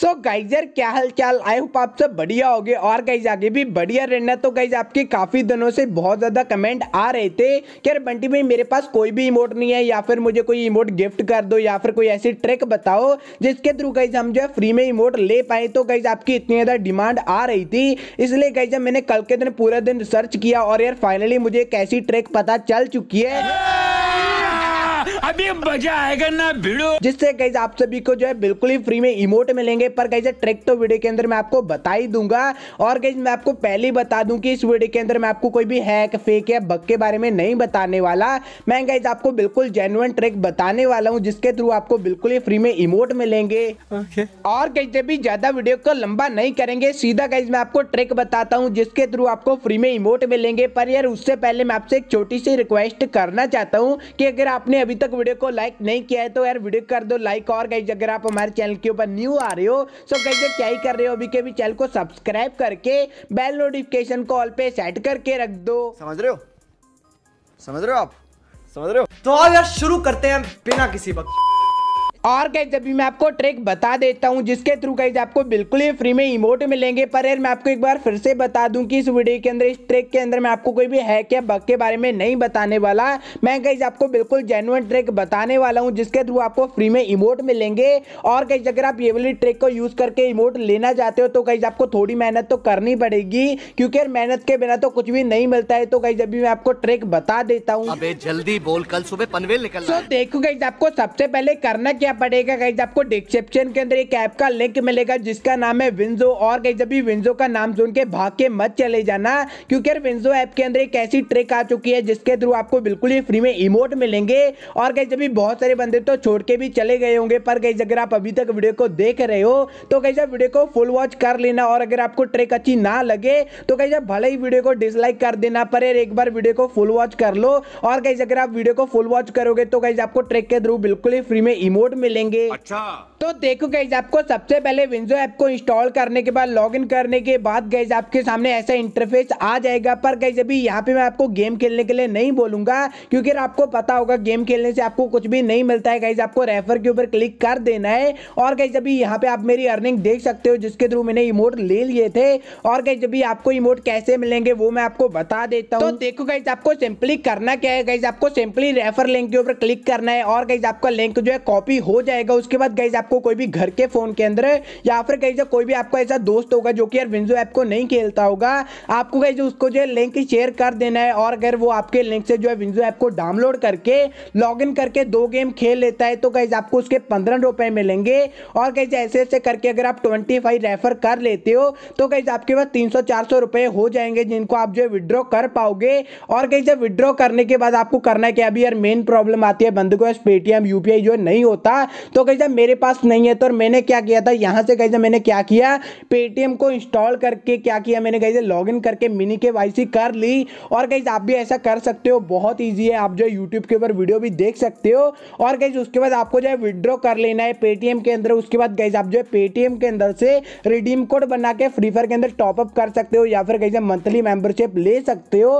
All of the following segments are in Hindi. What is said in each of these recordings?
सो so क्या हाल चाल आई होप आप सब बढ़िया हो और गाइज आगे भी बढ़िया रहना तो गाइज आपके काफ़ी दिनों से बहुत ज़्यादा कमेंट आ रहे थे कि अरे बंटी भाई मेरे पास कोई भी इमोट नहीं है या फिर मुझे कोई इमोट गिफ्ट कर दो या फिर कोई ऐसी ट्रिक बताओ जिसके थ्रू गाइज हम जो है फ्री में इमोट ले पाए तो गाइज आपकी इतनी ज़्यादा डिमांड आ रही थी इसलिए गाइजा मैंने कल के दिन पूरा दिन रिसर्च किया और यार फाइनली मुझे एक ऐसी ट्रिक पता चल चुकी है अभी मजा आएगा ना भिड़ो जिससे गई आप सभी को जो है बिल्कुल ही फ्री में इमोट मिलेंगे पर गई ट्रैक तो वीडियो के अंदर मैं आपको बता ही दूंगा और गई मैं आपको पहले ही बता दूं कि इस वीडियो के अंदर मैं आपको कोई भी हैक फेक या बग के बारे में नहीं बताने वाला मैं गई आपको बिल्कुल जेनुअन ट्रैक बताने वाला हूँ जिसके थ्रू आपको बिल्कुल ही फ्री में इमोट मिलेंगे और कहीं जब भी ज्यादा वीडियो को लंबा नहीं करेंगे सीधा गई मैं आपको ट्रिक बताता हूँ जिसके थ्रू आपको फ्री में इमोट मिलेंगे पर यार उससे पहले मैं आपसे एक छोटी सी रिक्वेस्ट करना चाहता हूँ कि अगर आपने अभी तक वीडियो को लाइक नहीं किया है तो यार वीडियो कर दो लाइक और कहीं अगर आप हमारे चैनल के ऊपर न्यू आ रहे हो सो कहीं क्या ही कर रहे हो अभी के भी चैनल को सब्सक्राइब करके बेल नोटिफिकेशन को ऑल पे सेट करके रख दो समझ रहे हो समझ रहे हो आप समझ रहे हो तो यार शुरू करते हैं बिना किसी वक्त और जब अभी मैं आपको ट्रिक बता देता हूँ जिसके थ्रू गाइज आपको बिल्कुल ही फ्री में इमोट मिलेंगे पर यार मैं आपको एक बार फिर से बता दूं कि इस वीडियो के अंदर इस ट्रिक के अंदर मैं आपको कोई भी हैक या बग के बारे में नहीं बताने वाला मैं गाइज आपको बिल्कुल जेनुअन ट्रिक बताने वाला हूँ जिसके थ्रू आपको फ्री में इमोट मिलेंगे और कहीं अगर आप ये वाली ट्रिक को यूज़ करके इमोट लेना चाहते हो तो गाइज आपको थोड़ी मेहनत तो करनी पड़ेगी क्योंकि यार मेहनत के बिना तो कुछ भी नहीं मिलता है तो जब अभी मैं आपको ट्रिक बता देता हूँ जल्दी बोल कल सुबह पनवेल निकल देखो कहीं आपको सबसे पहले करना क्या पड़ेगा गाइज आपको डिस्क्रिप्शन के अंदर एक ऐप का लिंक मिलेगा जिसका नाम है विंजो और गाइज अभी विंजो का नाम सुन के भाग के मत चले जाना क्योंकि यार विंजो ऐप के अंदर एक ऐसी ट्रिक आ चुकी है जिसके थ्रू आपको बिल्कुल ही फ्री में इमोट मिलेंगे और गाइज अभी बहुत सारे बंदे तो छोड़ के भी चले गए होंगे पर गाइज अगर आप अभी तक वीडियो को देख रहे हो तो गाइज आप वीडियो को फुल वॉच कर लेना और अगर आपको ट्रिक अच्छी ना लगे तो गाइज आप भले ही वीडियो को डिसलाइक कर देना पर यार एक बार वीडियो को फुल वॉच कर लो और गाइज अगर आप वीडियो को फुल वॉच करोगे तो गाइज आपको ट्रिक के थ्रू बिल्कुल ही फ्री में इमोट मिलेंगे अच्छा तो देखो गैज आपको सबसे पहले विंजो ऐप को इंस्टॉल करने के बाद लॉगिन करने के बाद गैज आपके सामने ऐसा इंटरफेस आ जाएगा पर गैज अभी यहाँ पे मैं आपको गेम खेलने के लिए नहीं बोलूंगा क्योंकि आपको पता होगा गेम खेलने से आपको कुछ भी नहीं मिलता है गैज आपको रेफर के ऊपर क्लिक कर देना है और गैज अभी यहाँ पे आप मेरी अर्निंग देख सकते हो जिसके थ्रू मैंने इमोट ले लिए थे और गैज अभी आपको इमोट कैसे मिलेंगे वो मैं आपको बता देता हूँ तो देखो गैज आपको सिंपली करना क्या है गैज आपको सिंपली रेफर लिंक के ऊपर क्लिक करना है और गैज आपका लिंक जो है कॉपी हो जाएगा उसके बाद गैज आप आपको कोई भी घर के फ़ोन के अंदर या फिर कहीं कोई भी आपका ऐसा दोस्त होगा जो कि यार विंजो ऐप को नहीं खेलता होगा आपको कहीं उसको जो है लिंक शेयर कर देना है और अगर वो आपके लिंक से जो है विंजो ऐप को डाउनलोड करके लॉग करके दो गेम खेल लेता है तो कहीं आपको उसके पंद्रह रुपये मिलेंगे और कहीं ऐसे ऐसे करके अगर आप ट्वेंटी फाइव रेफर कर लेते हो तो कहीं आपके पास तीन सौ चार सौ रुपए हो जाएंगे जिनको आप जो है विड्रॉ कर पाओगे और कहीं जब विड्रॉ करने के बाद आपको करना है कि अभी यार मेन प्रॉब्लम आती है बंद को पेटीएम यूपीआई जो नहीं होता तो कहीं मेरे पास पास नहीं है तो मैंने क्या किया था यहाँ से कैसे मैंने क्या किया पेटीएम को इंस्टॉल करके क्या किया मैंने कैसे लॉगिन करके मिनी के वाई कर ली और कैसे आप भी ऐसा कर सकते हो बहुत ईजी है आप जो यूट्यूब के ऊपर वीडियो भी देख सकते हो और कैसे उसके बाद आपको जो है विदड्रॉ कर लेना है पेटीएम के अंदर उसके बाद कैसे आप जो है पेटीएम के अंदर से रिडीम कोड बना के फ्री फायर के अंदर टॉपअप कर सकते हो या फिर कैसे मंथली मेंबरशिप ले सकते हो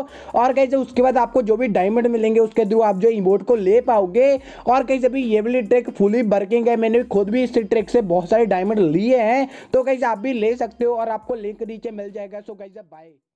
और कैसे उसके बाद आपको जो भी डायमंड मिलेंगे उसके थ्रू आप जो इमोट को ले पाओगे और कैसे भी ये ट्रेक फुली वर्किंग है मैंने भी खुद खुद भी इस ट्रिक से बहुत सारे डायमंड लिए हैं तो कैसे आप भी ले सकते हो और आपको लिंक नीचे मिल जाएगा सो कैसे बाय